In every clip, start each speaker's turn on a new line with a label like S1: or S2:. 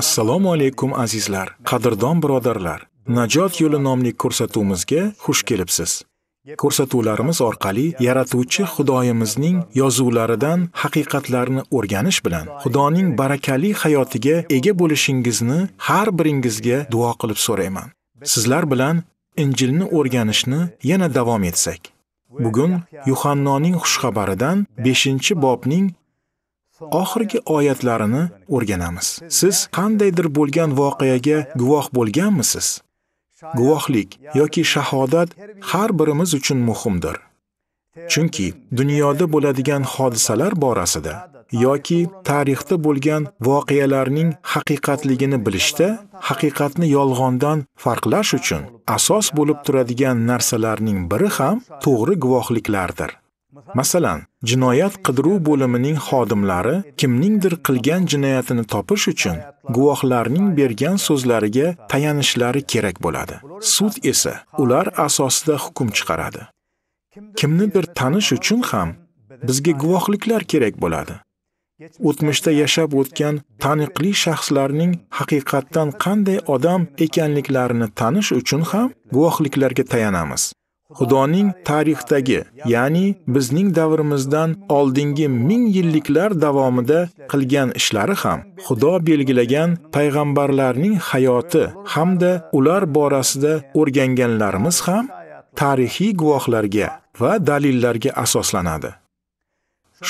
S1: assalomu alaykum azizlar qadrdon birodarlar najot yo'li nomli ko'rsatuvimizga xush kelibsiz ko'rsatuvlarimiz orqali yaratuvchi xudoyimizning yozuvlaridan haqiqatlarni o'rganish bilan xudoning barakali hayotiga ega bo'lishingizni har biringizga duo qilib so'rayman sizlar bilan injilni o'rganishni yana davom etsak bugun yuhannoning xushxabaridan 5 bobning oxirgi oyatlarini o'rganamiz. Siz qandaydir bo'lgan voqeaga guvoh bo'lganmisiz? Guvohlik yoki shahodat har birimiz uchun muhimdir. Chunki dunyoda bo'ladigan hodisalar borasida yoki tarixda bo'lgan voqealarning haqiqatligini bilishda haqiqatni yolg'ondan farqlash uchun asos bo'lib turadigan narsalarning biri ham to'g'ri guvohliklardir. Masalan, jinoyat qidiruv bo'limining xodimlari kimningdir qilgan jinoyatini topish uchun guvohlarning bergan so'zlariga tayanishlari kerak bo'ladi. Sud esa ular asosida hukm chiqaradi. Kimnidir tanish uchun ham bizga guvohliklar kerak bo'ladi. O'tmishda yashab o'tgan taniqli shaxslarning haqiqatdan qanday odam ekanliklarini tanish uchun ham guvohliklarga tayanamiz. Xudoning tarixdagi, ya'ni bizning davrimizdan oldingi ming yilliklar davomida qilgan ishlari ham Xudo belgilagan payg'ambarlarning hayoti hamda ular borasida o'rganganlarimiz ham tarixiy guvohlarga va dalillarga asoslanadi.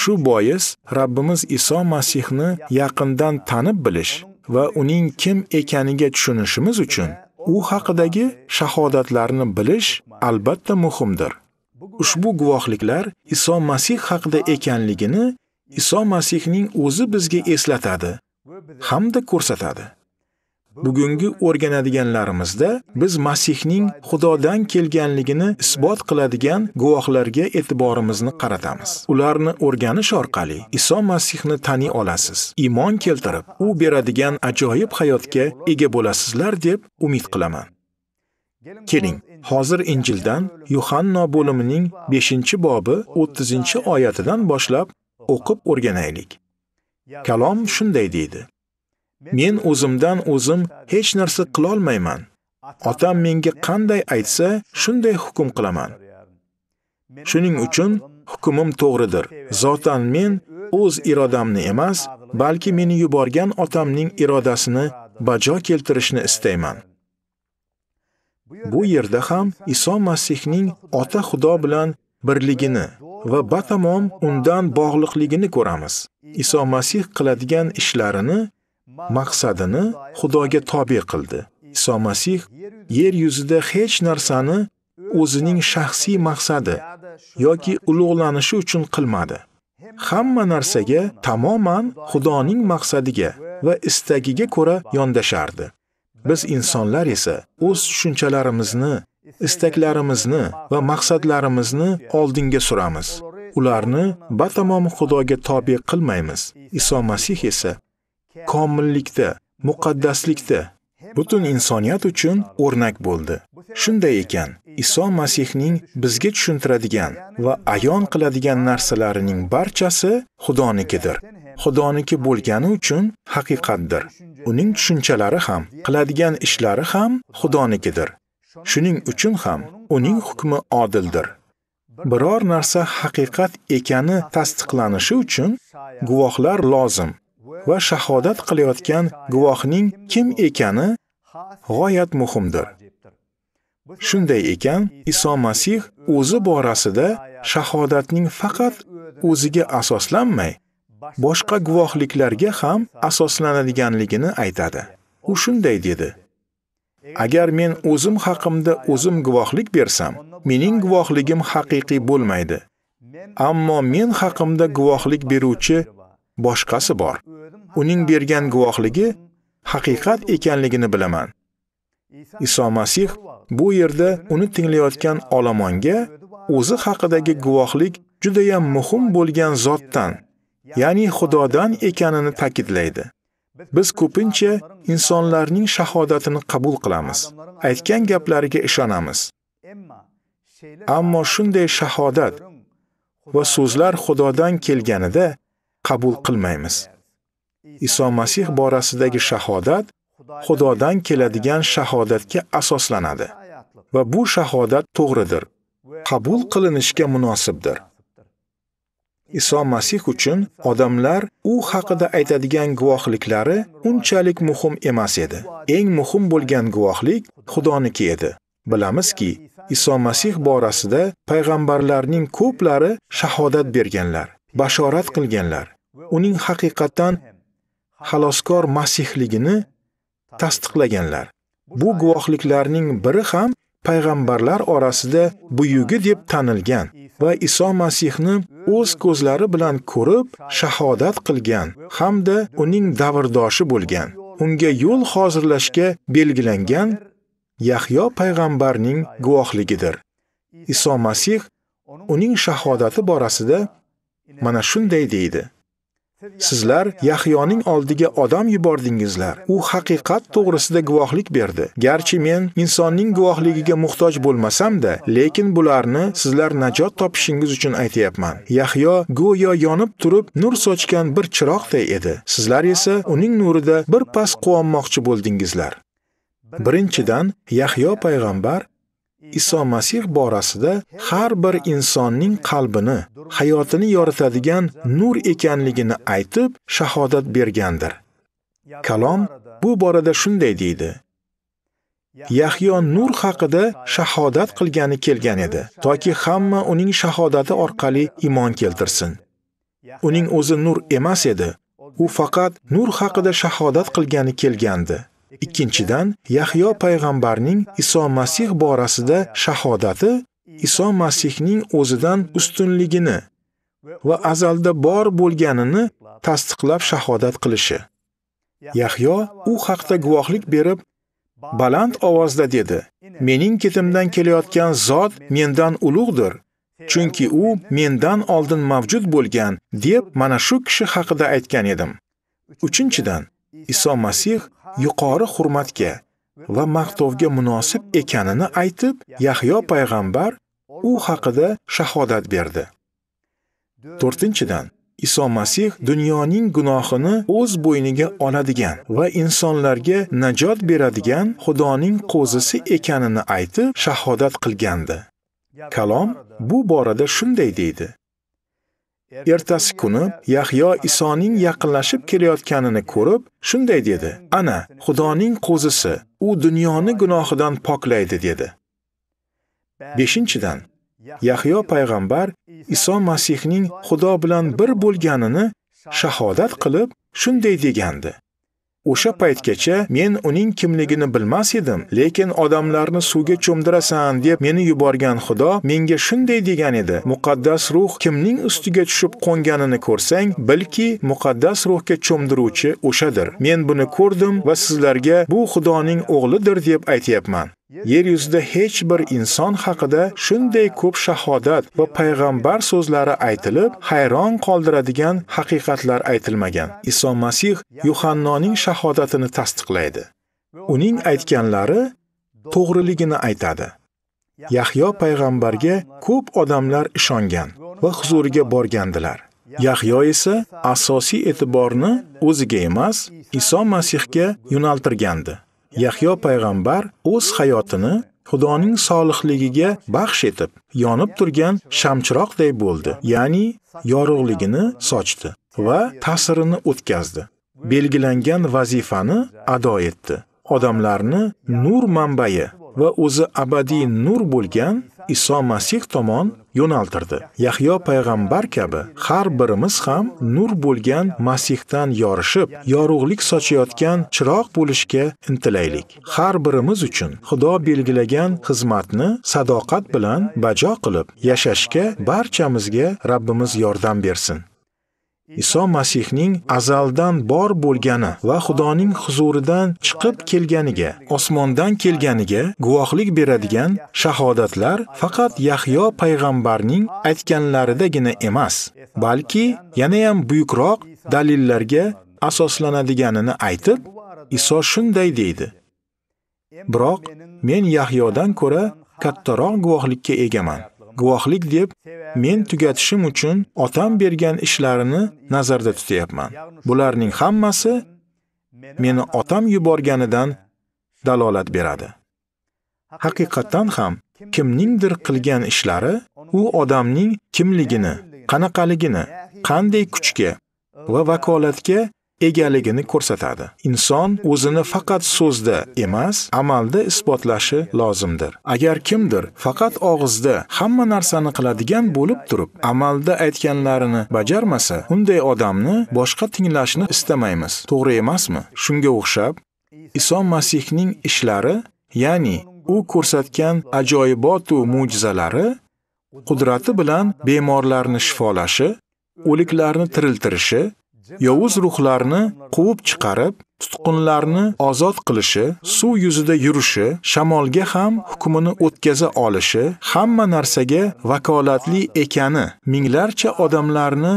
S1: Shu bois Rabbimiz Iso Masihni yaqindan tanib bilish va uning kim ekaniga tushunishimiz uchun u haqidagi shahodatlarni bilish albatta muhimdir. Ushbu guvohliklar Iso Masih haqida ekanligini Iso Masihning o'zi bizga eslatadi hamda ko'rsatadi. Bugungi o'rganadiganlarimizda biz Masihning Xudodan kelganligini isbot qiladigan guvohlarga e'tiborimizni qaratamiz. Ularni o'rganish orqali Iso Masihni tani olasiz. Iymon keltirib, u beradigan ajoyib hayotga ega bo'lasizlar deb umid qilaman. Keling, hozir Injildan Yohanno bo'limining 5-bobi 30-oyatidan boshlab o'qib o'rganaylik. Kalom shunday deydi: Men o'zimdan o'zim hech narsa qila olmayman. Otam menga qanday aytsa, shunday hukm qilaman. Shuning uchun hukmim to'g'ridir. Zotan men o'z irodamni emas, balki meni yuborgan otamning irodasini bajo keltirishni istayman. Bu yerda ham Iso Masihning Ota Xudo bilan birligini va batamom undan bog'liqligini ko'ramiz. Iso Masih qiladigan ishlarini maqsadini Xudoga tobe qildi. Iso Masih yer yuzida hech narsani o'zining shaxsiy maqsadi yoki ulug'lanishi uchun qilmadi. Hamma narsaga tamoman Xudoning maqsadiga va istagiga ko'ra yondashardi. Biz insonlar esa o'z tushunchalarimizni, istaklarimizni va maqsadlarimizni oldinga suramiz. Ularni batamom Xudoga tobe qilmaymiz. Iso Masih esa komillikda, muqaddaslikda butun insoniyat uchun o'rnak bo'ldi. Shunday ekan, Iso Masihning bizga tushuntiradigan va ayon qiladigan narsalarining barchasi Xudonikidir. Xudoniki bo'lgani uchun haqiqatdir. Uning tushunchalari ham, qiladigan ishlari ham Xudonikidir. Shuning uchun ham uning hukmi odildir. Biror narsa haqiqat ekani tasdiqlanishi uchun guvohlar lozim. va shahodat qilayotgan guvohning kim ekani g'oyat muhimdir. Shunday ekan, Iso Masih o'zi borasida shahodatning faqat o'ziga asoslanmay, boshqa guvohliklarga ham asoslanadiganligini aytadi. U shunday dedi: Agar men o'zim haqimda o'zim guvohlik bersam, mening guvohligim haqiqiy bo'lmaydi. Ammo men haqimda guvohlik beruvchi boshqasi bor. uning bergan guvohligi haqiqat ekanligini bilaman. Iso Masih bu yerda uni tinglayotgan olamonga o'zi haqidagi guvohlik juda ham muhim bo'lgan zotdan, ya'ni Xudodan ekanini ta'kidlaydi. Biz ko'pincha insonlarning shahodatini qabul qilamiz, aytgan gaplariga ishonamiz. Ammo shunday shahodat va so'zlar Xudodan kelganida qabul qilmaymiz. Iso Masih borasidagi shahodat Xudodan keladigan shahodatga asoslanadi va bu shahodat to'g'ridir, qabul qilinishga munosibdir. Iso Masih uchun odamlar u haqida aytadigan guvohliklari unchalik muhim emas edi. Eng muhim bo'lgan guvohlik Xudoniki edi. Bilamizki, Iso Masih borasida payg'ambarlarning ko'plari shahodat berganlar, bashorat qilganlar. Uning haqiqatan xaloskor masihligini tasdiqlaganlar. Bu guvohliklarning biri ham payg'ambarlar orasida buyugi deb tanilgan va Iso Masihni o'z ko'zlari bilan ko'rib, shahodat qilgan hamda uning davrdoshi bo'lgan. Unga yo'l hozirlashga belgilangan Yahyo payg'ambarning guvohligidir. Iso Masih uning shahodati borasida mana shunday deydi. Sizlar Yahyoning oldiga odam yubordingizlar. U haqiqat to'g'risida guvohlik berdi. Garchi men insonning guvohligiga muhtoj bo'lmasam-da, lekin bularni sizlar najot topishingiz uchun aytayapman. Yahyo go'yo yonib turib nur sochgan bir chiroqday edi. Sizlar esa uning nurida bir pas quvonmoqchi bo'ldingizlar. Birinchidan, Yahyo payg'ambar Iso Masih borasida har bir insonning qalbini, hayotini yoritadigan nur ekanligini aytib, shahodat bergandir. Kalom bu borada shunday deydi: Yahyo nur haqida shahodat qilgani kelgan edi, toki hamma uning shahodati orqali iymon keltirsin. Uning o'zi nur emas edi, u faqat nur haqida shahodat qilgani kelgandi. Ikkinchidan, Yahyo payg'ambarning Iso Masih borasida shahodati Iso Masihning o'zidan ustunligini va azalda bor bo'lganini tasdiqlab shahodat qilishi. Yahyo u haqda guvohlik berib, baland ovozda dedi: "Mening ketimdan kelayotgan zot mendan ulug'dir, chunki u mendan oldin mavjud bo'lgan" deb mana shu kishi haqida aytgan edim. Uchinchidan, Iso Masih yuqori hurmatga va maqtovga munosib ekanini aytib, Yahyo payg'ambar u haqida shahodat berdi. 4-dan Iso Masih dunyoning gunohini o'z bo'yniga oladigan va insonlarga najot beradigan Xudoning qo'zisi ekanini aytib shahodat qilgandi. Kalom bu borada shunday deydi: Ertasi kuni Yahyo Isoning yaqinlashib kelayotganini ko'rib, shunday dedi: "Ana, Xudoning qo'zisi, u dunyoni gunohidan poklaydi" dedi. 5-dan Yahyo payg'ambar Iso Masihning Xudo bilan bir bo'lganini shahodat qilib, shunday degandi: O'sha paytgacha men uning kimligini bilmas edim, lekin odamlarni suvga cho'mdirasan deb meni yuborgan Xudo menga shunday degan edi. Muqaddas ruh kimning ustiga tushib qo'nganini ko'rsang, bilki muqaddas ruhga cho'mdiruvchi o'shadir. Men buni ko'rdim va sizlarga bu Xudoning o'g'lidir deb aytyapman. Yer yuzida hech bir inson haqida shunday ko'p shahodat va payg'ambar so'zlari aytilib, hayron qoldiradigan haqiqatlar aytilmagan. Iso Masih Yuhannoning shahodatini tasdiqlaydi. Uning aytganlari to'g'riligini aytadi. Yahyo payg'ambarga ko'p odamlar ishongan va huzuriga borgandilar. Yahyo esa asosiy e'tiborni o'ziga emas, Iso Masihga yo'naltirgandi. Yahyo payg'ambar o'z hayotini Xudoning solihligiga baxsh etib, yonib turgan shamchiroqday bo'ldi, ya'ni yorug'ligini sochdi va ta'sirini o'tkazdi. Belgilangan vazifani ado etdi. Odamlarni nur manbai, va o'zi abadiy nur bo'lgan Iso Masih tomon yo'naltirdi. Yahyo payg'ambar kabi har birimiz ham nur bo'lgan Masihdan yorishib, yorug'lik sochayotgan chiroq bo'lishga intilaylik. Har birimiz uchun Xudo belgilagan xizmatni sadoqat bilan bajo qilib yashashga barchamizga Rabbimiz yordam bersin. Iso Masihning azaldan bor bo'lgani va Xudoning huzuridan chiqib kelganiga, osmondan kelganiga guvohlik beradigan shahodatlar faqat Yahyo payg'ambarning aytganlaridagina emas, balki yana ham buyukroq dalillarga asoslanadiganini aytib, Iso shunday deydi: Biroq men Yahyodan ko'ra kattaroq guvohlikka egaman. guvohlik deb men tugatishim uchun otam bergan ishlarini nazarda tutyapman. Bularning hammasi meni otam yuborganidan dalolat beradi. Haqiqatan ham kimningdir qilgan ishlari u odamning kimligini, qanaqaligini, qanday kuchga va vakolatga egaligini ko'rsatadi. Inson o'zini faqat so'zda emas, amalda isbotlashi lozimdir. Agar kimdir faqat og'izda hamma narsani qiladigan bo'lib turib, amalda aytganlarini bajarmasa, unday odamni boshqa tinglashni istamaymiz. To'g'ri emasmi? Shunga o'xshab, Iso Masihning ishlari, ya'ni u ko'rsatgan ajoyibot va mo'jizalari qudrati bilan bemorlarni shifolashi, o'liklarni tiriltirishi, yovuz ruhlarni quvib chiqarib, tutqunlarni ozod qilishi, suv yuzida yurishi, shamolga ham hukmini o'tkaza olishi, hamma narsaga vakolatli ekani minglarcha odamlarni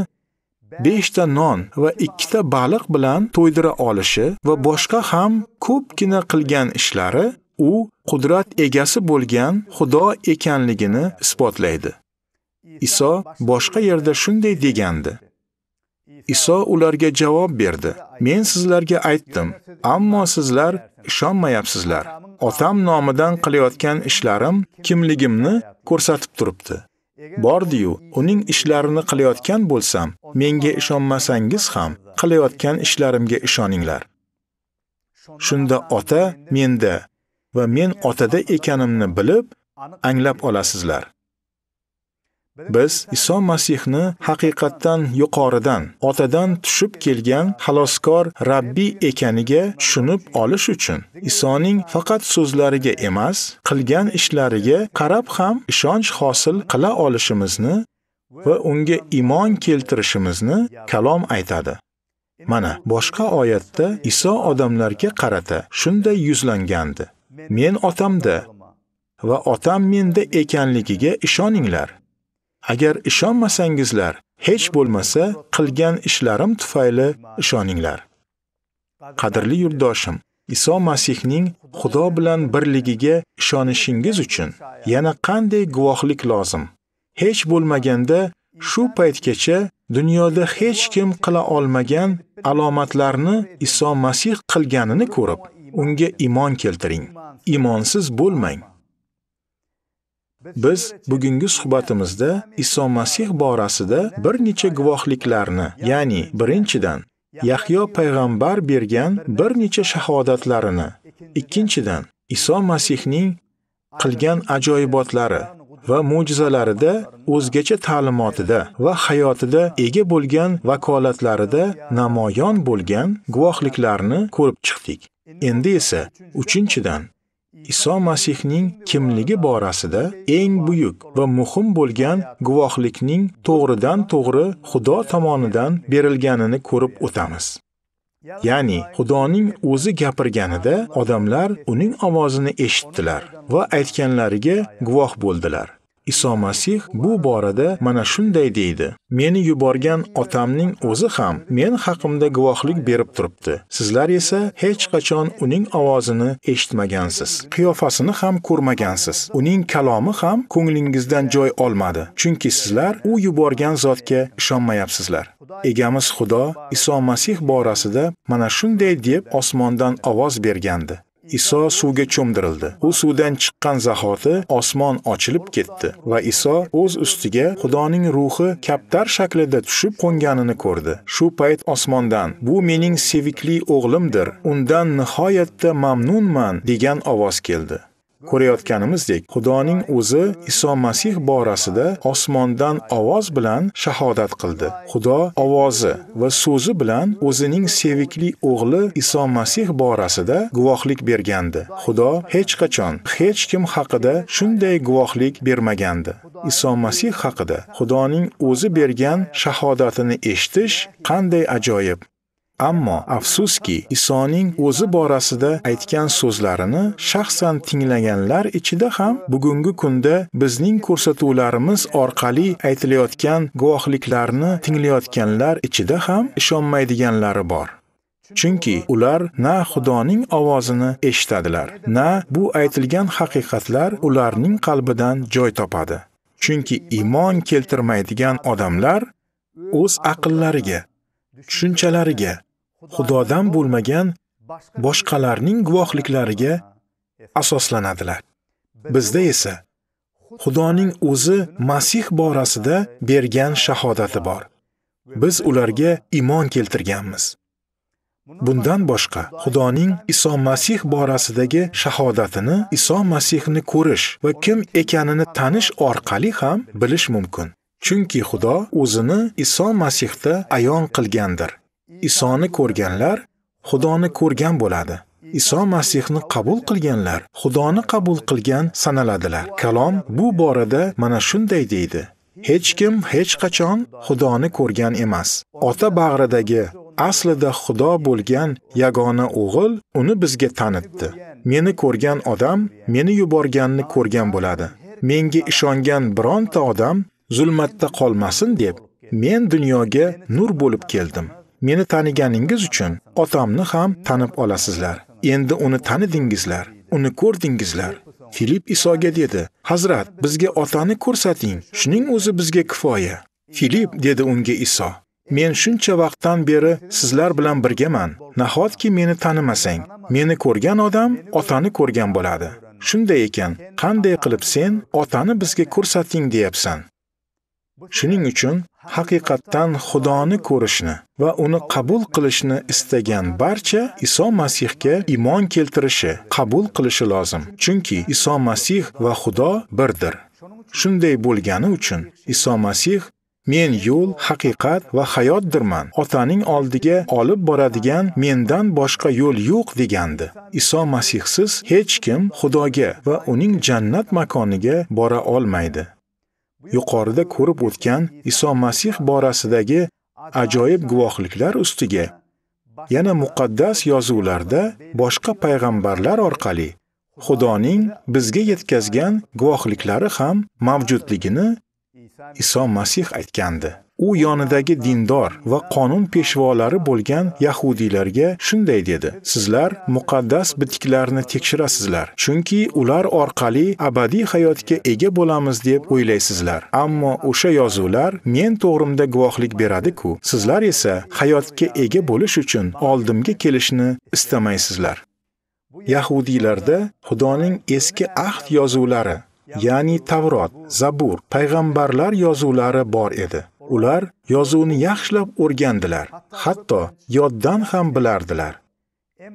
S1: 5 ta non va 2 ta baliq bilan to'ydira olishi va boshqa ham ko'pgina qilgan ishlari u qudrat egasi bo'lgan Xudo ekanligini isbotlaydi. Iso boshqa yerda shunday degandi: Iso ularga javob berdi. Men sizlarga aytdim, ammo sizlar ishonmayapsizlar. Otam nomidan qilayotgan ishlarim kimligimni ko'rsatib turibdi. Bordi-yu, uning ishlarini qilayotgan bo'lsam, menga ishonmasangiz ham, qilayotgan ishlarimga ishoninglar. Shunda ota menda va men otada ekanimni bilib, anglab olasizlar. Biz Iso Masihni haqiqatdan yuqoridan, otadan tushib kelgan xaloskor Rabbi ekaniga tushunib olish uchun Isoning faqat so'zlariga emas, qilgan ishlariga qarab ham ishonch hosil qila olishimizni va unga iymon keltirishimizni kalom aytadi. Mana boshqa oyatda Iso odamlarga qarata shunday yuzlangandi. Men otamda va otam menda ekanligiga ishoninglar. Agar ishonmasangizlar, hech bo'lmasa qilgan ishlarim tufayli ishoninglar. Qadrli yurtdoshim, Iso Masihning Xudo bilan birligiga ishonishingiz uchun yana qanday guvohlik lozim? Hech bo'lmaganda shu paytgacha dunyoda hech kim qila olmagan alomatlarni Iso Masih qilganini ko'rib, unga iymon keltiring. Iymonsiz bo'lmang. Biz bugungi suhbatimizda Iso Masih borasida bir necha guvohliklarni, ya'ni birinchidan Yahyo payg'ambar bergan bir necha shahodatlarini, ikkinchidan Iso Masihning qilgan ajoyibotlari va mo'jizalarida o'zgacha ta'limotida va hayotida ega bo'lgan vakolatlarida namoyon bo'lgan guvohliklarni ko'rib chiqdik. Endi esa uchinchidan Iso Masihning kimligi borasida eng buyuk va muhim bo'lgan guvohlikning to'g'ridan-to'g'ri Xudo tomonidan berilganini ko'rib o'tamiz. Ya'ni Xudoning o'zi gapirganida odamlar uning ovozini eshitdilar va aytganlariga guvoh bo'ldilar. Iso Masih bu borada mana shunday deydi. Meni yuborgan otamning o'zi ham men haqimda guvohlik berib turibdi. Sizlar esa hech qachon uning ovozini eshitmagansiz. Qiyofasini ham ko'rmagansiz. Uning kalomi ham ko'nglingizdan joy olmadi. Chunki sizlar u yuborgan zotga ishonmayapsizlar. Egamiz Xudo Iso Masih borasida mana shunday deb osmondan ovoz bergandi. Iso suvga cho'mdirildi. U suvdan chiqqan zahoti osmon ochilib ketdi va Iso o'z ustiga Xudoning ruhi kaptar shaklida tushib qo'nganini ko'rdi. Shu payt osmondan: "Bu mening sevikli o'g'limdir. Undan nihoyatda mamnunman" degan ovoz keldi. ko'rayotganimizdek, Xudoning o'zi Iso Masih borasida osmondan ovoz bilan shahodat qildi. Xudo ovozi va so'zi bilan o'zining sevikli o'g'li Iso Masih borasida guvohlik bergandi. Xudo hech qachon hech kim haqida shunday guvohlik bermagandi. Iso Masih haqida Xudoning o'zi bergan shahodatini eshitish qanday ajoyib. Ammo afsuski, Isoning o'zi borasida aytgan so'zlarini shaxsan tinglaganlar ichida ham bugungi kunda bizning ko'rsatuvlarimiz orqali aytilayotgan guvohliklarni tinglayotganlar ichida ham ishonmaydiganlari bor. Chunki ular na Xudoning ovozini eshitadilar, na bu aytilgan haqiqatlar ularning qalbidan joy topadi. Chunki iymon keltirmaydigan odamlar o'z aqllariga, tushunchalariga Xudodan bo'lmagan boshqalarning guvohliklariga asoslanadilar. Bizda esa Xudoning o'zi Masih borasida bergan shahodati bor. Biz ularga iymon keltirganmiz. Bundan boshqa, Xudoning Iso Masih borasidagi shahodatini Iso Masihni ko'rish va kim ekanini tanish orqali ham bilish mumkin. Chunki Xudo o'zini Iso Masihda ayon qilgandir. Isoni ko'rganlar Xudoni ko'rgan bo'ladi. Iso Masihni qabul qilganlar Xudoni qabul qilgan sanaladilar. Kalom bu borada mana shunday deydi. Hech kim hech qachon Xudoni ko'rgan emas. Ota bag'ridagi aslida Xudo bo'lgan yagona o'g'il uni bizga tanitdi. Meni ko'rgan odam meni yuborganni ko'rgan bo'ladi. Menga ishongan bironta odam zulmatda qolmasin deb men dunyoga nur bo'lib keldim. Meni taniganingiz uchun otamni ham tanib olasizlar. Endi uni tanidingizlar, uni ko'rdingizlar. Filip Isoga dedi: "Hazrat, bizga otani ko'rsating. Shuning o'zi bizga kifoya." Filip dedi unga Iso: Men shuncha vaqtdan beri sizlar bilan birgaman. Nahotki meni tanimasang, meni ko'rgan odam otani ko'rgan bo'ladi. Shunday ekan, qanday qilib sen otani bizga ko'rsating deyapsan? Shuning uchun haqiqatdan Xudoni ko'rishni va uni qabul qilishni istagan barcha Iso Masihga iymon keltirishi, qabul qilishi lozim. Chunki Iso Masih va Xudo birdir. Shunday bo'lgani uchun Iso Masih Men yo'l, haqiqat va hayotdirman. Otaning oldiga olib boradigan mendan boshqa yo'l yo'q degandi. Iso Masihsiz hech kim Xudoga va uning jannat makoniga bora olmaydi. yuqorida ko'rib o'tgan Iso Masih borasidagi ajoyib guvohliklar ustiga yana muqaddas yozuvlarda boshqa payg'ambarlar orqali Xudoning bizga yetkazgan guvohliklari ham mavjudligini Iso Masih aytgandi. u yonidagi dindor va qonun peshvolari bo'lgan yahudiylarga shunday dedi: "Sizlar muqaddas bitiklarni tekshirasizlar, chunki ular orqali abadiy hayotga ega bo'lamiz deb o'ylaysizlar. Ammo o'sha yozuvlar men to'g'rimda guvohlik beradi-ku. Sizlar esa hayotga ega bo'lish uchun oldimga kelishni istamaysizlar." Yahudiylarda Xudoning eski ahd yozuvlari, ya'ni Tavrot, Zabur, payg'ambarlar yozuvlari bor edi. Ular yozuvni yaxshilab o'rgandilar, hatto yoddan ham bilardilar.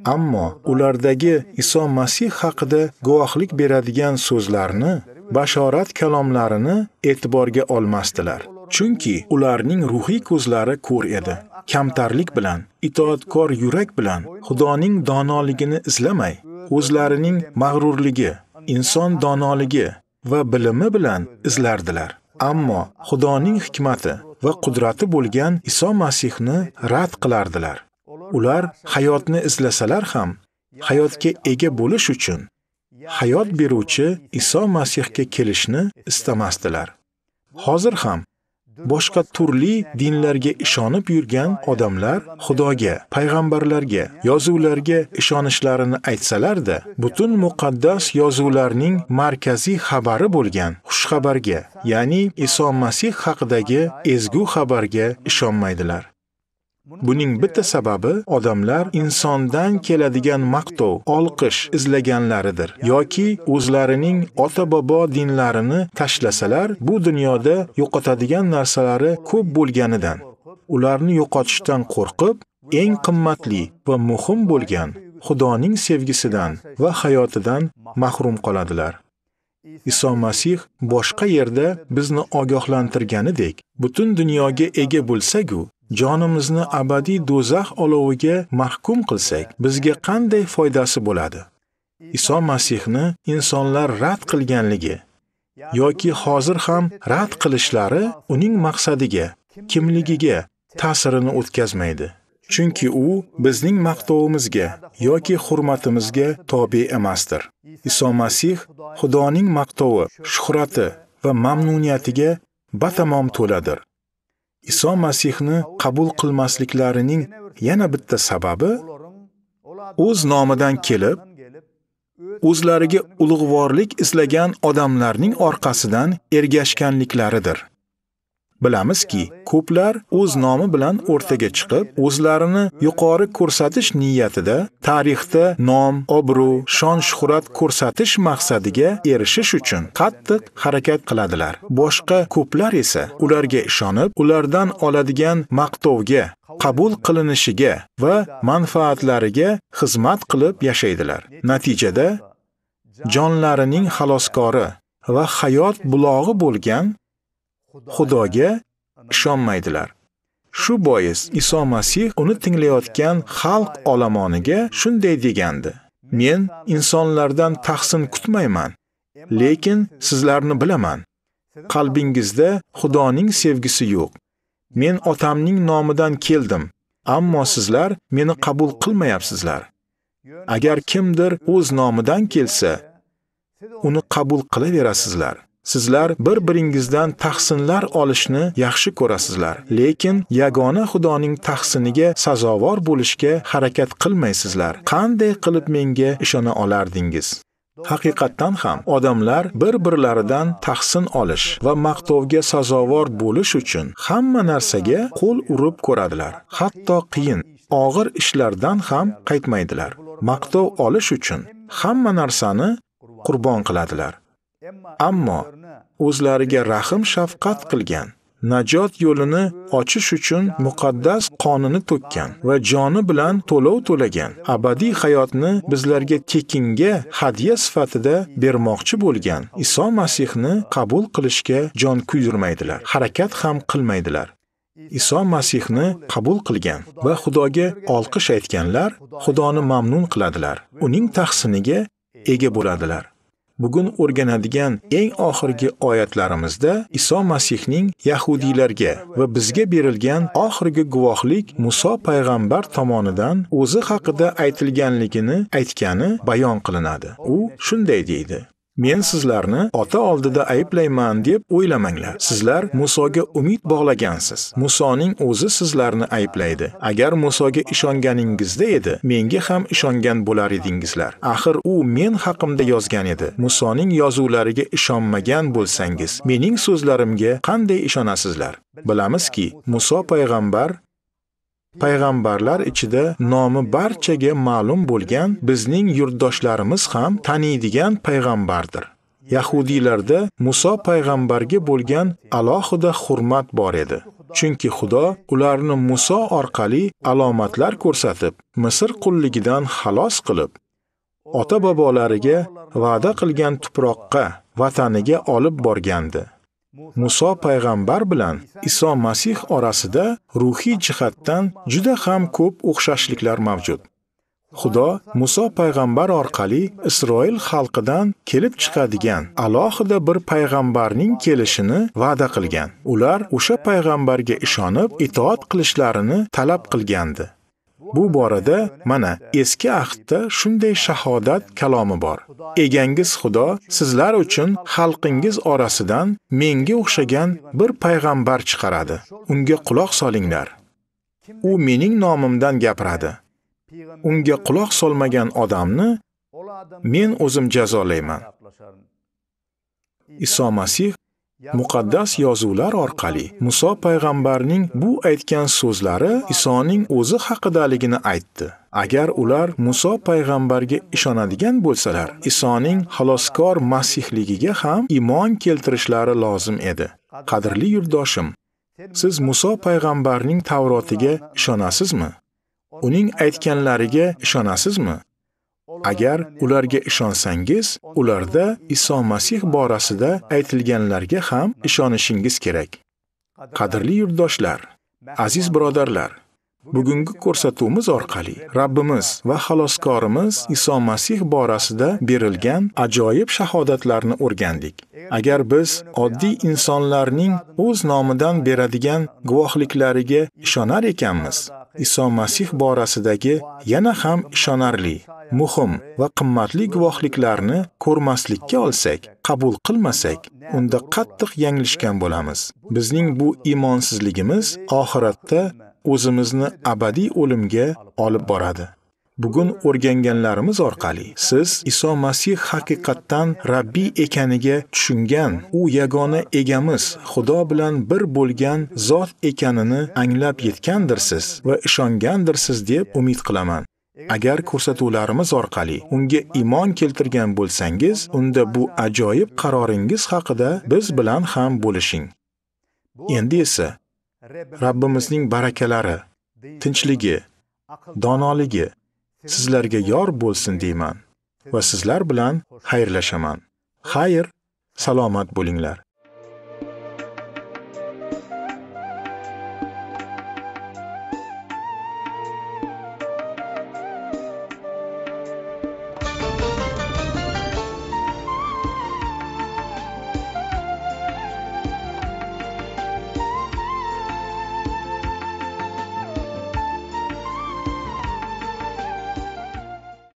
S1: Ammo ulardagi Iso Masih haqida guvohlik beradigan so'zlarni, bashorat kalomlarini e'tiborga olmasdilar. Chunki ularning ruhiy ko'zlari ko'r edi. Kamtarlik bilan, itoatkor yurak bilan Xudoning donoligini izlamay, o'zlarining mag'rurligi, inson donoligi va bilimi bilan izlardilar. ammo Xudoning hikmati va qudrati bo'lgan Iso Masihni rad qilardilar. Ular hayotni izlasalar ham, hayotga ega bo'lish uchun hayot beruvchi Iso Masihga kelishni istamasdilar. Hozir ham boshqa turli dinlarga ishonib yurgan odamlar Xudoga, payg'ambarlarga, yozuvlarga ishonishlarini aytsalar-da, butun muqaddas yozuvlarning markaziy xabari bo'lgan xushxabarga, ya'ni Iso Masih haqidagi ezgu xabarga ishonmaydilar. Buning bitta sababi odamlar insondan keladigan maqtov, olqish izlaganlaridir yoki o'zlarining ota-bobo dinlarini tashlasalar, bu dunyoda yo'qotadigan narsalari ko'p bo'lganidan ularni yo'qotishdan qo'rqib, eng qimmatli va muhim bo'lgan Xudoning sevgisidan va hayotidan mahrum qoladilar. Iso Masih boshqa yerda bizni ogohlantirganidek, butun dunyoga ega bo'lsa-ku, jonimizni abadiy do'zax oloviga mahkum qilsak, bizga qanday foydasi bo'ladi? Iso Masihni insonlar rad qilganligi yoki hozir ham rad qilishlari uning maqsadiga, kimligiga ta'sirini o'tkazmaydi. Chunki u bizning maqtovimizga yoki hurmatimizga tobe emasdir. Iso Masih Xudoning maqtovi, shuhrati va mamnuniyatiga batamom to'ladir. Iso Masihni qabul qilmasliklarining yana bitta sababi o'z nomidan kelib, o'zlariga ulug'vorlik islagan odamlarning orqasidan ergashganliklaridir. Bilamizki, ko'plar o'z nomi bilan o'rtaga chiqib, o'zlarini yuqori ko'rsatish niyatida tarixda nom, obro', shon-shuhrat ko'rsatish maqsadiga erishish uchun qattiq harakat qiladilar. Boshqa ko'plar esa ularga ishonib, ulardan oladigan maqtovga qabul qilinishiga va manfaatlariga xizmat qilib yashaydilar. Natijada jonlarining xaloskori va hayot bulog'i bo'lgan Xudoga ishonmaydilar. Shu bois Iso Masih uni tinglayotgan xalq olamoniga shunday degandi: Men insonlardan tahsin kutmayman, lekin sizlarni bilaman. Qalbingizda Xudoning sevgisi yo'q. Men otamning nomidan keldim, ammo sizlar meni qabul qilmayapsizlar. Agar kimdir o'z nomidan kelsa, uni qabul qilaverasizlar. Sizlar bir-biringizdan tahsinlar olishni yaxshi ko'rasizlar, lekin yagona Xudoning tahsiniga sazovor bo'lishga harakat qilmaysizlar. Qanday qilib menga ishona olardingiz? Haqiqatan ham odamlar bir-birlaridan tahsin olish va maqtovga sazovor bo'lish uchun hamma narsaga qo'l urib ko'radilar. Hatto qiyin, og'ir ishlardan ham qaytmaydilar. Maqtov olish uchun hamma narsani qurbon qiladilar. Ammo o'zlariga rahim shafqat qilgan, najot yo'lini ochish uchun muqaddas qonini to'kkan va joni bilan to'lov to'lagan, abadiy hayotni bizlarga tekinga hadiya sifatida bermoqchi bo'lgan Iso Masihni qabul qilishga jon kuydirmaydilar, harakat ham qilmaydilar. Iso Masihni qabul qilgan va Xudoga olqish aytganlar Xudoni mamnun qiladilar. Uning tahsiniga ega bo'ladilar. bugun o'rganadigan eng oxirgi oyatlarimizda Iso Masihning yahudiylarga va bizga berilgan oxirgi guvohlik Muso payg'ambar tomonidan o'zi haqida aytilganligini aytgani bayon qilinadi. U shunday deydi: Men sizlarni ota oldida ayblayman deb o'ylamanglar. Sizlar Musoga umid bog'lagansiz. Musoning o'zi sizlarni ayblaydi. Agar Musoga ishonganingizda edi, menga ham ishongan bo'lar edingizlar. Axir u men haqimda yozgan edi. Musoning yozuvlariga ishonmagan bo'lsangiz, mening so'zlarimga qanday ishonasizlar? Bilamizki, Muso payg'ambar payg'ambarlar ichida nomi barchaga ma'lum bo'lgan bizning yurtdoshlarimiz ham taniydigan payg'ambardir. Yahudiylarda Muso payg'ambarga bo'lgan alohida hurmat bor edi. Chunki Xudo ularni Muso orqali alomatlar ko'rsatib, Misr qulligidan xalos qilib, ota bobolariga va'da qilgan tuproqqa, vataniga olib borgandi. Muso payg'ambar bilan Iso Masih orasida ruhiy jihatdan juda ham ko'p o'xshashliklar mavjud. Xudo Muso payg'ambar orqali Isroil xalqidan kelib chiqadigan alohida bir payg'ambarning kelishini va'da qilgan. Ular o'sha payg'ambarga ishonib itoat qilishlarini talab qilgandi. Bu borada mana eski ahdda shunday shahodat kalomi bor. Egangiz Xudo sizlar uchun xalqingiz orasidan menga o'xshagan bir payg'ambar chiqaradi. Unga quloq solinglar. U mening nomimdan gapiradi. Unga quloq solmagan odamni men o'zim jazolayman. Iso Masih Muqaddas yozuvlar orqali Muso payg'ambarning bu aytgan so'zlari Isoning o'zi haqidaligini aytdi. Agar ular Muso payg'ambarga ishonadigan bo'lsalar, Isoning xaloskor masihligiga ham iymon keltirishlari lozim edi. Qadrli yurdoshim, siz Muso payg'ambarning Tavrotiga ishonasizmi? Uning aytganlariga ishonasizmi? Agar ularga ishonsangiz, ularda Iso Masih borasida aytilganlarga ham ishonishingiz kerak. Qadrli yurtdoshlar, aziz birodarlar, Bugungi ko'rsatuvimiz orqali Rabbimiz va xaloskorimiz Iso Masih borasida berilgan ajoyib shahodatlarni o'rgandik. Agar biz oddiy insonlarning o'z nomidan beradigan guvohliklariga ishonar ekanmiz, Iso Masih borasidagi yana ham ishonarli, muhim va qimmatli guvohliklarni ko'rmaslikka olsak, qabul qilmasak, unda qattiq yanglishgan bo'lamiz. Bizning bu imonsizligimiz oxiratda o'zimizni abadiy o'limga olib boradi. bugun o'rganganlarimiz orqali siz Iso Masih haqiqatdan Rabbi ekaniga tushungan, u yagona egamiz, Xudo bilan bir bo'lgan zot ekanini anglab yetgandirsiz va ishongandirsiz deb umid qilaman. Agar ko'rsatuvlarimiz orqali unga iymon keltirgan bo'lsangiz, unda bu ajoyib qaroringiz haqida biz bilan ham bo'lishing. Endi esa Rabbimizning barakalari, tinchligi, donoligi sizlarga yor bo'lsin deyman va sizlar bilan xayrlashaman. Xayr, salomat bo'linglar.